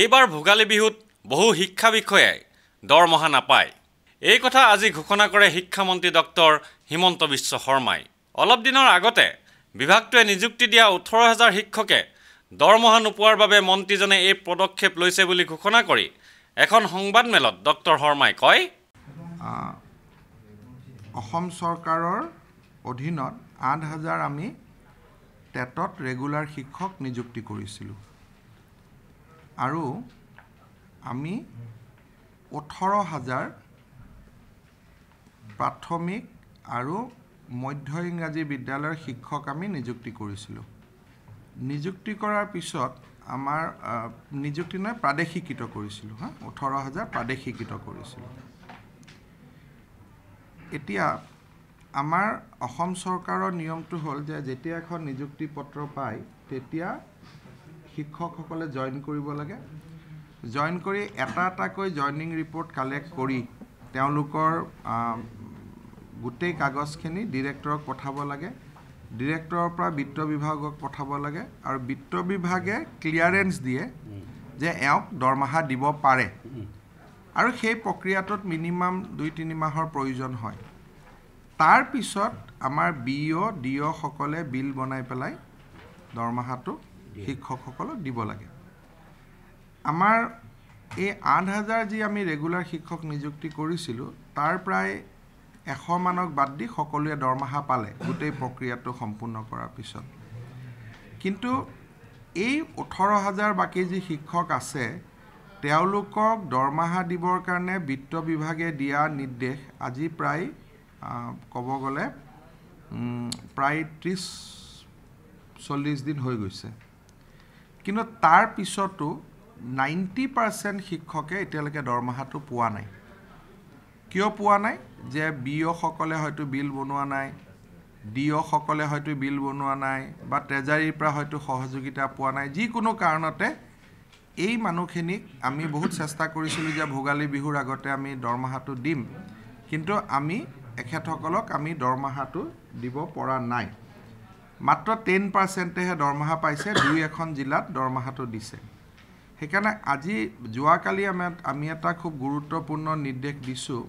এইবাৰ ভোগালী বিহুত বহু শিক্ষা বিষয়াই দৰমহা নাপায় এই কথা আজি ঘোষণা কৰে শিক্ষামন্ত্ৰী ডক্টৰ হিমন্ত বিশ্ব শৰ্মাই অলপ দিনৰ আগতে বিভাগটোৱে নিযুক্তি দিয়া ওঠৰ হাজাৰ শিক্ষকে দৰমহা নোপোৱাৰ বাবে মন্ত্ৰীজনে এই পদক্ষেপ লৈছে বুলি ঘোষণা কৰি এখন সংবাদমেলত ডক্টৰ শৰ্মাই কয় অসম চৰকাৰৰ অধীনত আঠ হাজাৰ আমি টেটত ৰেগুলাৰ শিক্ষক নিযুক্তি কৰিছিলোঁ আৰু আমি ওঠৰ হাজাৰ প্ৰাথমিক আৰু মধ্য ইংৰাজী বিদ্যালয়ৰ শিক্ষক আমি নিযুক্তি কৰিছিলোঁ নিযুক্তি কৰাৰ পিছত আমাৰ নিযুক্তি নহয় প্ৰাদেশিকৃত কৰিছিলোঁ হা ওঠৰ হাজাৰ প্ৰাদেশিকৃত কৰিছিলোঁ এতিয়া আমাৰ অসম চৰকাৰৰ নিয়মটো হ'ল যে যেতিয়া এখন নিযুক্তি পত্ৰ পায় তেতিয়া শিক্ষকসকলে জইন কৰিব লাগে জইন কৰি এটা এটাকৈ জইনিং ৰিপৰ্ট কালেক্ট কৰি তেওঁলোকৰ গোটেই কাগজখিনি ডিৰেক্টৰক পঠাব লাগে ডিৰেক্টৰৰ পৰা বিত্ত বিভাগক পঠাব লাগে আৰু বিত্ত বিভাগে ক্লিয়াৰেন্স দিয়ে যে এওঁক দৰমহা দিব পাৰে আৰু সেই প্ৰক্ৰিয়াটোত মিনিমাম দুই তিনি মাহৰ প্ৰয়োজন হয় তাৰপিছত আমাৰ বি অ' ডি অ'সকলে বিল বনাই পেলাই দৰমহাটো শিক্ষকসকলক দিব লাগে আমাৰ এই আঠ হাজাৰ যি আমি ৰেগুলাৰ শিক্ষক নিযুক্তি কৰিছিলোঁ তাৰ প্ৰায় এশমানক বাদ দি সকলোৱে দৰমহা পালে গোটেই প্ৰক্ৰিয়াটো সম্পূৰ্ণ কৰাৰ পিছত কিন্তু এই ওঠৰ হাজাৰ বাকী যি শিক্ষক আছে তেওঁলোকক দৰমহা দিবৰ কাৰণে বিত্ত বিভাগে দিয়া নিৰ্দেশ আজি প্ৰায় ক'ব গ'লে প্ৰায় ত্ৰিছ চল্লিছ দিন হৈ গৈছে কিন্তু তাৰ পিছতো নাইণ্টি পাৰ্চেণ্ট শিক্ষকে এতিয়ালৈকে দৰমহাটো পোৱা নাই কিয় পোৱা নাই যে বি অ'সকলে হয়তো বিল বনোৱা নাই ডি অ'সকলে হয়তো বিল বনোৱা নাই বা ট্ৰেজাৰীৰ পৰা হয়তো সহযোগিতা পোৱা নাই যিকোনো কাৰণতে এই মানুহখিনিক আমি বহুত চেষ্টা কৰিছিলোঁ যে ভোগালী বিহুৰ আগতে আমি দৰমহাটো দিম কিন্তু আমি এখেতসকলক আমি দৰমহাটো দিব পৰা নাই মাত্ৰ টেন পাৰ্চেণ্টেহে দৰমহা পাইছে দুই এখন জিলাত দৰমহাটো দিছে সেইকাৰণে আজি যোৱাকালি আমি আমি এটা খুব গুৰুত্বপূৰ্ণ নিৰ্দেশ দিছোঁ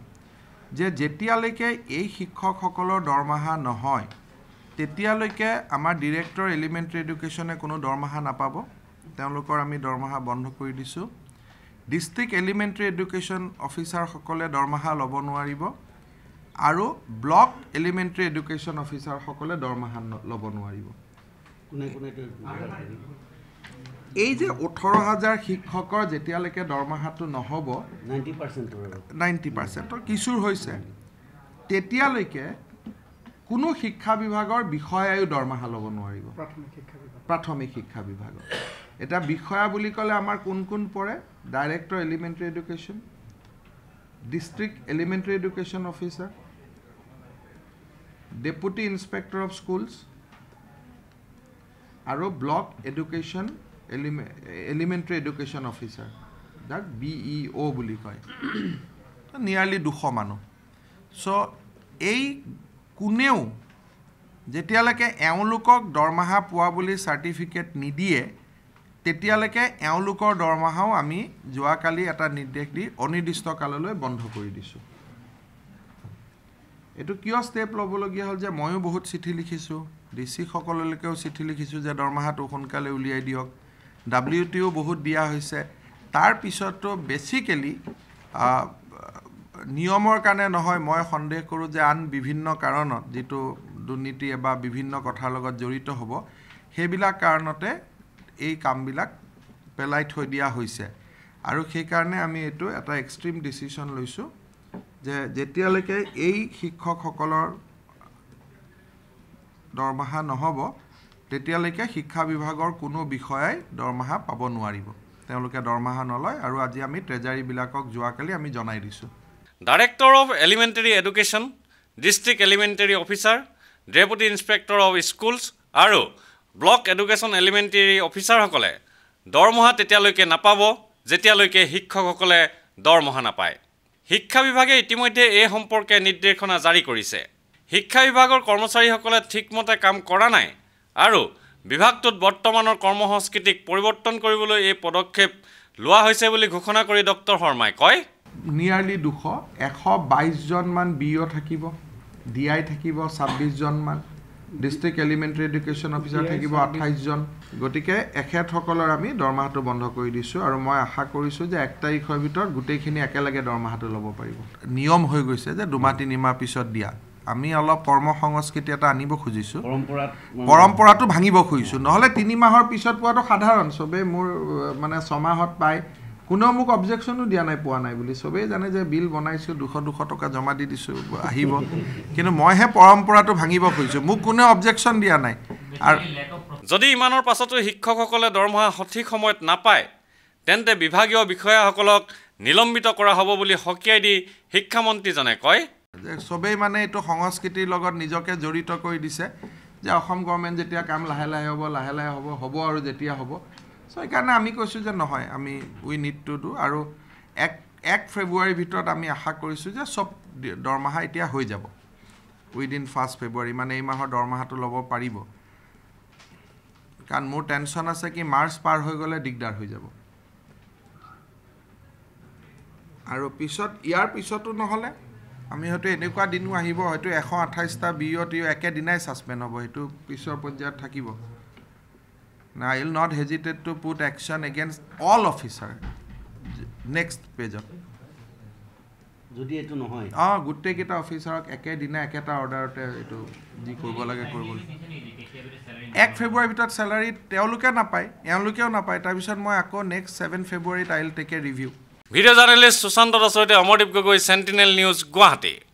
যে যেতিয়ালৈকে এই শিক্ষকসকলৰ দৰমহা নহয় তেতিয়ালৈকে আমাৰ ডিৰেক্টৰ এলিমেণ্টেৰী এডুকেশ্যনে কোনো দৰমহা নাপাব তেওঁলোকৰ আমি দৰমহা বন্ধ কৰি দিছোঁ ডিষ্ট্ৰিক্ট এলিমেণ্টেৰী এডুকেশ্যন অফিচাৰসকলে দৰমহা ল'ব নোৱাৰিব আৰু ব্লক এলিমেণ্টেৰী এডুকেশ্যন অফিচাৰসকলে দৰমহা ল'ব নোৱাৰিব এই যে ওঠৰ হাজাৰ শিক্ষকৰ যেতিয়ালৈকে দৰমহাটো নহ'ব নাইণ্টি পাৰ্চেণ্টৰ কিছুৰ হৈছে তেতিয়ালৈকে কোনো শিক্ষা বিভাগৰ বিষয়ায়ো দৰমহা ল'ব নোৱাৰিব প্ৰাথমিক শিক্ষা বিভাগৰ এতিয়া বিষয়া বুলি ক'লে আমাৰ কোন কোন পৰে director elementary education district elementary education officer deputy inspector of schools আর block education elementary education officer যাক বিইও বলে কয় নিয়ারলি দুশ মানুষ সো এই কোনেও যেতালেকে এওঁলোক দরমহা পয়া বলে সার্টিফিকেট নিদিয়ে তেতিয়ালৈকে এওঁলোকৰ দৰমহাও আমি যোৱাকালি এটা নিৰ্দেশ দি অনিৰ্দিষ্টকাললৈ বন্ধ কৰি দিছোঁ এইটো কিয় ষ্টেপ ল'বলগীয়া হ'ল যে ময়ো বহুত চিঠি লিখিছোঁ ডি চিসকললৈকেও চিঠি লিখিছোঁ যে দৰমহাটো সোনকালে উলিয়াই দিয়ক ডাব্লিউ টিও বহুত দিয়া হৈছে তাৰপিছতো বেছিকেলি নিয়মৰ কাৰণে নহয় মই সন্দেহ কৰোঁ যে আন বিভিন্ন কাৰণত যিটো দুৰ্নীতি বা বিভিন্ন কথাৰ লগত জড়িত হ'ব সেইবিলাক কাৰণতে এই কামবিলাক পেলাই থৈ দিয়া হৈছে আৰু সেইকাৰণে আমি এইটো এটা এক্সট্ৰিম ডিচিশ্যন লৈছোঁ যে যেতিয়ালৈকে এই শিক্ষকসকলৰ দৰমহা নহ'ব তেতিয়ালৈকে শিক্ষা বিভাগৰ কোনো বিষয়াই দৰমহা পাব নোৱাৰিব তেওঁলোকে দৰমহা নলয় আৰু আজি আমি ট্ৰেজাৰীবিলাকক যোৱাকালি আমি জনাই দিছোঁ director of elementary education district elementary officer deputy inspector of schools আৰু ব্লক এডুকেশ্যন এলিমেণ্টেৰী অফিচাৰসকলে দৰমহা তেতিয়ালৈকে নাপাব যেতিয়ালৈকে শিক্ষকসকলে দৰমহা নাপায় শিক্ষা বিভাগে ইতিমধ্যে এই সম্পৰ্কে নিৰ্দেশনা জাৰি কৰিছে শিক্ষা বিভাগৰ কৰ্মচাৰীসকলে ঠিকমতে কাম কৰা নাই আৰু বিভাগটোত বৰ্তমানৰ কৰ্মসংস্কৃতিক পৰিৱৰ্তন কৰিবলৈ এই পদক্ষেপ লোৱা হৈছে বুলি ঘোষণা কৰি ডক্টৰ শৰ্মাই কয় নিয়াৰলি দুশ এশ বাইছজনমান বি অ' থাকিব ডি আই থাকিব ছাব্বিছজনমান ডিষ্ট্ৰিক্ট এলিমেণ্টেৰী এডুকেশ্যন অফিচাৰ থাকিব আঠাইছজন গতিকে এখেতসকলৰ আমি দৰমহাটো বন্ধ কৰি দিছোঁ আৰু মই আশা কৰিছোঁ যে এক তাৰিখৰ ভিতৰত গোটেইখিনি একেলগে দৰমহাটো ল'ব পাৰিব নিয়ম হৈ গৈছে যে দুমাহ তিনিমাহ পিছত দিয়া আমি অলপ কৰ্ম সংস্কৃতি এটা আনিব খুজিছোঁ পৰম্পৰাটো ভাঙিব খুজিছোঁ নহ'লে তিনিমাহৰ পিছত পোৱাটো সাধাৰণ চবেই মোৰ মানে ছমাহত পায় কোনেও মোক অবজেকশ্যনো দিয়া নাই পোৱা নাই বুলি চবেই জানে যে বিল বনাইছোঁ দুশ দুশ টকা জমা দি দিছোঁ আহিব কিন্তু মইহে পৰম্পৰাটো ভাঙিব খুজিছোঁ মোক কোনেও অবজেকশ্যন দিয়া নাই আৰু যদি ইমানৰ পাছতো শিক্ষকসকলে দৰমহা সঠিক সময়ত নাপায় তেন্তে বিভাগীয় বিষয়াসকলক নিলম্বিত কৰা হ'ব বুলি সকীয়াই দি শিক্ষামন্ত্ৰীজনে কয় যে চবেই মানে এইটো সংস্কৃতিৰ লগত নিজকে জড়িত কৰি দিছে যে অসম গভৰ্ণমেণ্ট যেতিয়া কাম লাহে লাহে হ'ব লাহে লাহে হ'ব হ'ব আৰু যেতিয়া হ'ব চ' সেইকাৰণে আমি কৈছোঁ যে নহয় আমি উই নিড টু ডু আৰু এক এক ফেব্ৰুৱাৰীৰ ভিতৰত আমি আশা কৰিছোঁ যে চব দৰমহা এতিয়া হৈ যাব উইদিন ফাৰ্ষ্ট ফেব্ৰুৱাৰী মানে এই মাহৰ দৰমহাটো ল'ব পাৰিব কাৰণ মোৰ টেনশ্যন আছে কি মাৰ্চ পাৰ হৈ গ'লে দিগদাৰ হৈ যাব আৰু পিছত ইয়াৰ পিছতো নহ'লে আমি হয়তো এনেকুৱা দিনো আহিব হয়তো এশ আঠাইছটা বি একেদিনাই চাছপেণ্ড হ'ব সেইটো পিছৰ পৰ্যায়ত থাকিব না I will not hesitate to put action against all officer next পেজত যদি এইটো নহয় অঁ গোটেইকেইটা অফিচাৰক একেদিনা একেটা অৰ্ডাৰতে এইটো যি কৰিব লাগে কৰিব এক ফেব্ৰুৱাৰীৰ ভিতৰত চেলাৰী তেওঁলোকে নাপায় এওঁলোকেও নাপায় তাৰপিছত মই আকৌ নেক্সট ছেভেন ফেব্ৰুৱাৰীত I will take a review video' journalist Sushanta দাসৰ অমৰদীপ গগৈ চেণ্টিনেল নিউজ গুৱাহাটী